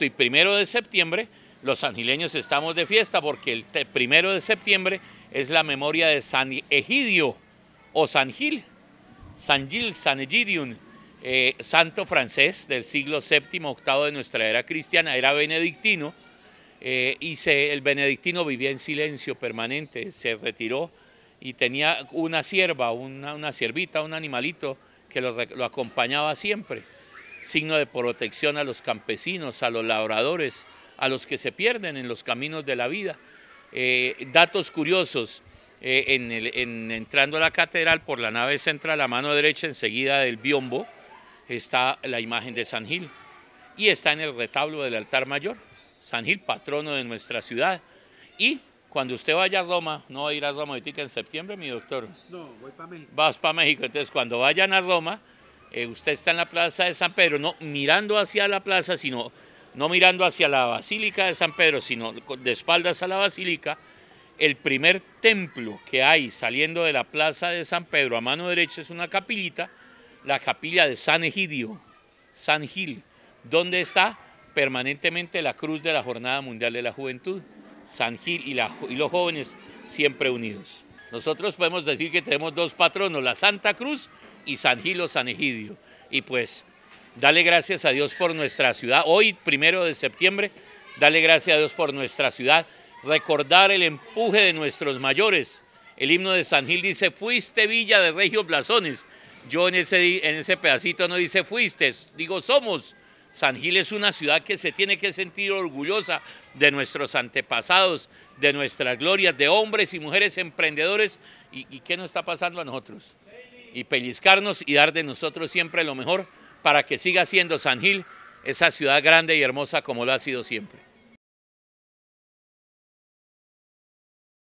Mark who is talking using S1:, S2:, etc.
S1: Y primero de septiembre, los angileños estamos de fiesta porque el primero de septiembre es la memoria de San Egidio o San Gil, San Gil, San Egidium, eh, santo francés del siglo séptimo VIII de nuestra era cristiana, era benedictino eh, y el benedictino vivía en silencio permanente, se retiró y tenía una sierva, una, siervita, un animalito que lo acompañaba siempre signo de protección a los campesinos, a los labradores, a los que se pierden en los caminos de la vida. Eh, datos curiosos, eh, en entrando a la catedral por la nave central, a mano derecha, enseguida del biombo, está la imagen de San Gil y está en el retablo del altar mayor, San Gil, patrono de nuestra ciudad. Y cuando usted vaya a Roma, no va a ir a Roma ahorita en septiembre, mi doctor. No, voy para México. Vas para México, entonces cuando vayan a Roma, eh, usted está en la plaza de San Pedro, no mirando hacia la plaza, sino no mirando hacia la Basílica de San Pedro, sino de espaldas a la Basílica, el primer templo que hay saliendo de la plaza de San Pedro a mano derecha es una capilita, la capilla de San Egidio, San Gil, donde está permanentemente la cruz de la Jornada Mundial de la Juventud, San Gil y los jóvenes siempre unidos. Nosotros podemos decir que tenemos dos patronos, la Santa Cruz y San Gil o San Egidio. Y pues, dale gracias a Dios por nuestra ciudad. Hoy, primero de septiembre, dale gracias a Dios por nuestra ciudad. Recordar el empuje de nuestros mayores. El himno de San Gil dice, fuiste villa de Regio blasones. Yo en ese, en ese pedacito no dice fuiste, digo somos. San Gil es una ciudad que se tiene que sentir orgullosa de nuestros antepasados, de nuestras glorias, de hombres y mujeres emprendedores. ¿Y, y qué nos está pasando a nosotros? y pellizcarnos y dar de nosotros siempre lo mejor para que siga siendo San Gil esa ciudad grande y hermosa como lo ha sido siempre.